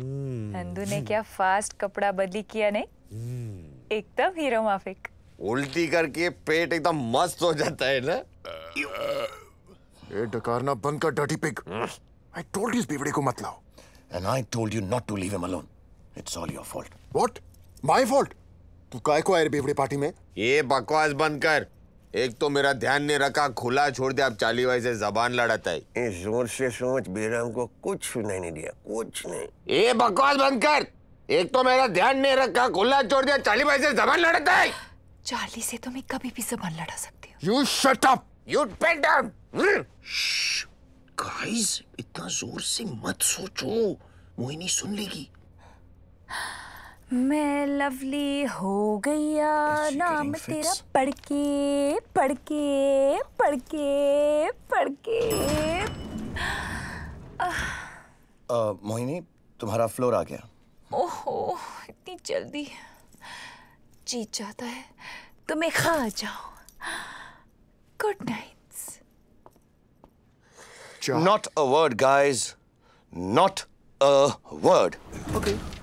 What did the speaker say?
Hmm. Nandu ने क्या fast कपड़ा बदली किया नहीं hmm. एकदम हीरो माफिक उल्टी करके पेट एकदम मस्त हो जाता है ना ये डकारना बंद कर dirty pig I told you इस बेवड़े को मत लाओ and I told you not to leave him alone it's all your fault what my fault तू काय को आए बेवड़े पार्टी में ये बकवास बंद कर एक तो मेरा ध्यान नहीं रखा खुला छोड़ दिया आप चाली भाई से जबान लड़ाता है जोर से सोच बेराम को कुछ सुनाई नहीं दिया कुछ नहीं ए बकवास बंद कर एक तो मेरा ध्यान नहीं रखा खुला छोड़ दिया चाली भाई से जबान लड़ाता है चाली से तो मैं कभी भी जबान लड़ा सकती हूँ you shut up you pet up guys इतना जोर से मत सोचो मोहिनी सुन लेगी मैं लवली हो गया नाम तेरा पढ़के पढ़के पढ़के पढ़के uh, मोहिनी तुम्हारा फ्लोर आ गया ओहो इतनी जल्दी जी चाहता है तुम्हें तो खा जाओ good night not a word guys not a word okay